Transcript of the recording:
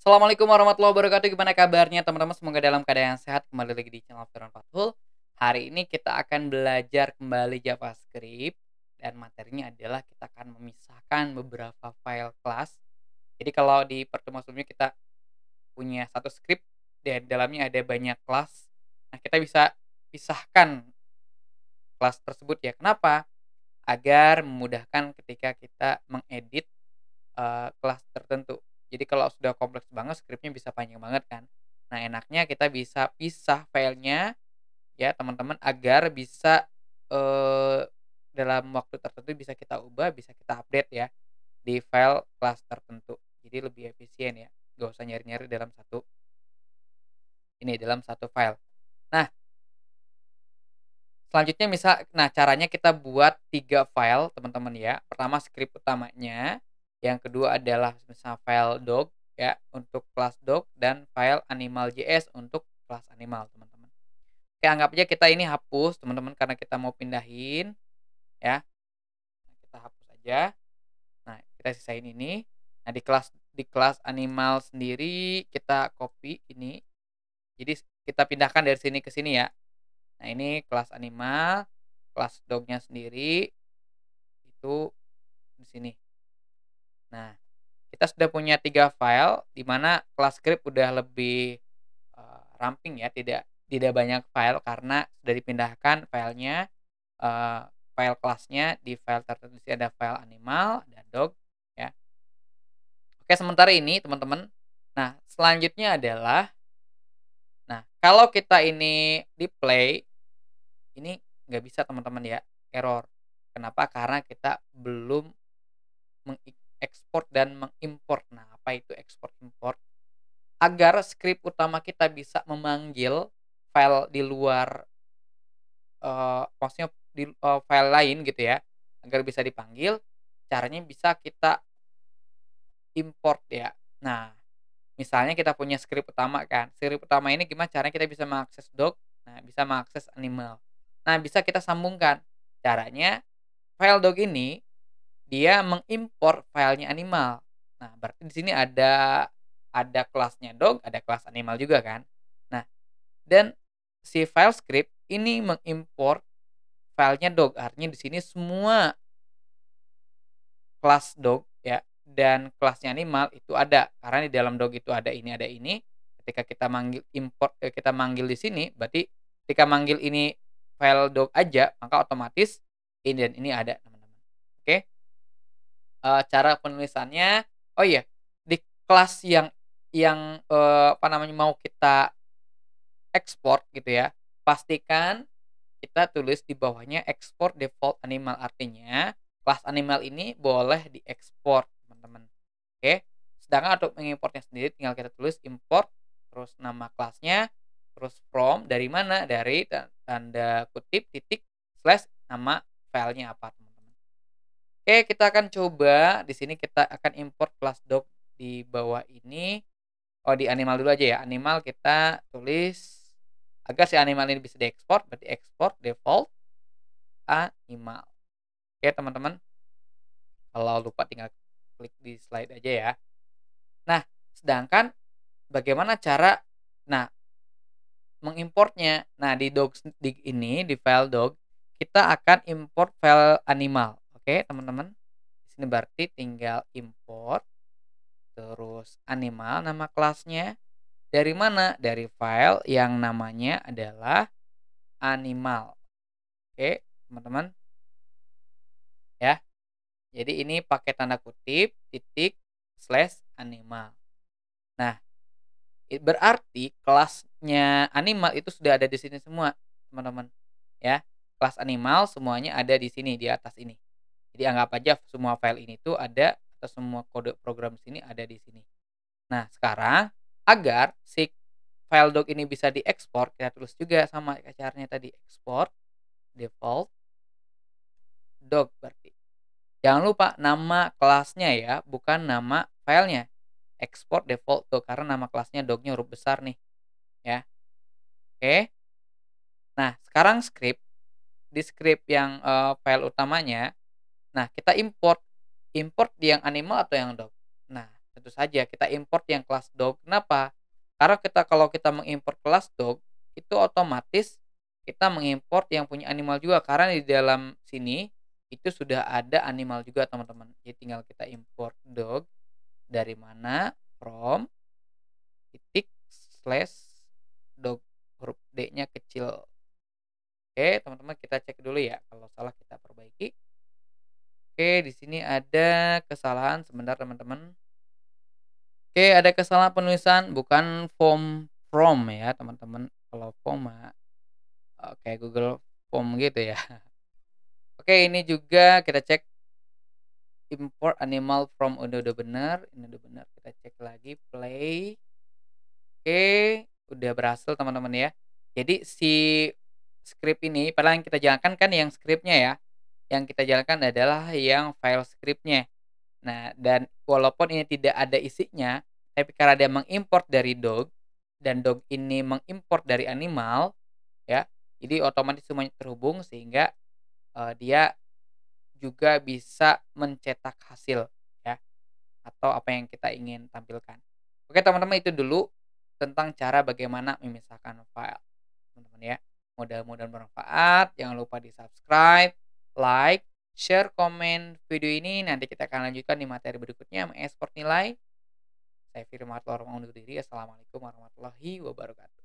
Assalamualaikum warahmatullahi wabarakatuh. Gimana kabarnya teman-teman? Semoga dalam keadaan yang sehat. Kembali lagi di channel Firman Fathul. Hari ini kita akan belajar kembali JavaScript dan materinya adalah kita akan memisahkan beberapa file kelas. Jadi kalau di pertemuan sebelumnya kita punya satu script dan dalamnya ada banyak kelas. Nah, kita bisa pisahkan kelas tersebut ya. Kenapa? Agar memudahkan ketika kita mengedit uh, eh, kelas tertentu jadi kalau sudah kompleks banget skripnya bisa panjang banget kan. Nah, enaknya kita bisa pisah filenya ya teman-teman agar bisa eh, dalam waktu tertentu bisa kita ubah, bisa kita update ya di file kelas tertentu. Jadi lebih efisien ya. Gak usah nyari-nyari dalam satu ini dalam satu file. Nah, selanjutnya misal nah caranya kita buat tiga file teman-teman ya pertama script utamanya yang kedua adalah misalnya file dog ya untuk kelas dog dan file animal js untuk kelas animal teman-teman oke anggap aja kita ini hapus teman-teman karena kita mau pindahin ya kita hapus aja nah kita sisain ini nah di kelas di kelas animal sendiri kita copy ini jadi kita pindahkan dari sini ke sini ya nah ini kelas animal kelas dognya sendiri itu di sini kita sudah punya tiga file di mana kelas script udah lebih uh, ramping ya, tidak tidak banyak file karena sudah dipindahkan filenya uh, file kelasnya di file tertentu ada file animal, ada dog ya. Oke, sementara ini teman-teman. Nah, selanjutnya adalah Nah, kalau kita ini di play ini nggak bisa teman-teman ya, error. Kenapa? Karena kita belum meng ekspor dan mengimpor. Nah, apa itu ekspor impor? Agar skrip utama kita bisa memanggil file di luar uh, maksudnya di uh, file lain gitu ya, agar bisa dipanggil, caranya bisa kita import ya. Nah, misalnya kita punya skrip utama kan. Skrip utama ini gimana caranya kita bisa mengakses dog? nah bisa mengakses animal. Nah, bisa kita sambungkan. Caranya file dog ini dia mengimpor filenya animal. Nah, berarti di sini ada ada kelasnya dog, ada kelas animal juga kan. Nah, dan si file script ini mengimpor filenya dog. Artinya di sini semua kelas dog ya dan kelasnya animal itu ada karena di dalam dog itu ada ini ada ini. Ketika kita manggil import eh, kita manggil di sini berarti ketika manggil ini file dog aja maka otomatis ini dan ini ada uh, cara penulisannya. Oh iya, di kelas yang yang uh, apa namanya mau kita ekspor gitu ya, pastikan kita tulis di bawahnya export default animal artinya kelas animal ini boleh diekspor teman-teman. Oke. Sedangkan untuk mengimportnya sendiri tinggal kita tulis import terus nama kelasnya terus from dari mana dari tanda kutip titik slash nama filenya apa Oke, kita akan coba di sini kita akan import class dog di bawah ini. Oh, di animal dulu aja ya. Animal kita tulis agar si animal ini bisa diekspor, berarti export default animal. Oke, teman-teman. Kalau lupa tinggal klik di slide aja ya. Nah, sedangkan bagaimana cara nah mengimportnya. Nah, di dog di ini di file dog kita akan import file animal. Oke, teman-teman. Di sini berarti tinggal import terus animal nama kelasnya. Dari mana? Dari file yang namanya adalah animal. Oke, teman-teman. Ya. Jadi ini pakai tanda kutip titik slash animal. Nah, berarti kelasnya animal itu sudah ada di sini semua, teman-teman. Ya, kelas animal semuanya ada di sini di atas ini. Jadi anggap aja semua file ini tuh ada atau semua kode program sini ada di sini. Nah, sekarang agar si file doc ini bisa diekspor, kita tulis juga sama caranya tadi export default doc berarti. Jangan lupa nama kelasnya ya, bukan nama filenya. export default doc karena nama kelasnya docnya huruf besar nih. Ya. Oke. Nah, sekarang script di script yang uh, file utamanya Nah, kita import import yang animal atau yang dog. Nah, tentu saja kita import yang kelas dog. Kenapa? Karena kita kalau kita mengimport kelas dog, itu otomatis kita mengimport yang punya animal juga karena di dalam sini itu sudah ada animal juga teman-teman. Jadi tinggal kita import dog dari mana from titik slash dog huruf D-nya kecil. Oke, teman-teman kita cek dulu ya. Kalau salah kita perbaiki. Oke, di sini ada kesalahan sebentar teman-teman. Oke, ada kesalahan penulisan bukan form from ya, teman-teman. Kalau form oke eh, Google Form gitu ya. Oke, ini juga kita cek import animal from udah oh, udah benar, ini udah benar. Kita cek lagi play. Oke, udah berhasil teman-teman ya. Jadi si script ini padahal yang kita jalankan kan yang scriptnya ya yang kita jalankan adalah yang file scriptnya. Nah, dan walaupun ini tidak ada isinya, tapi karena dia mengimport dari dog, dan dog ini mengimport dari animal, ya, jadi otomatis semuanya terhubung sehingga uh, dia juga bisa mencetak hasil, ya, atau apa yang kita ingin tampilkan. Oke, teman-teman itu dulu tentang cara bagaimana memisahkan file, teman-teman ya. Mudah-mudahan bermanfaat. Jangan lupa di subscribe like, share, komen video ini. Nanti kita akan lanjutkan di materi berikutnya mengekspor nilai. Saya Firman Tuhan undur diri. Assalamualaikum warahmatullahi wabarakatuh.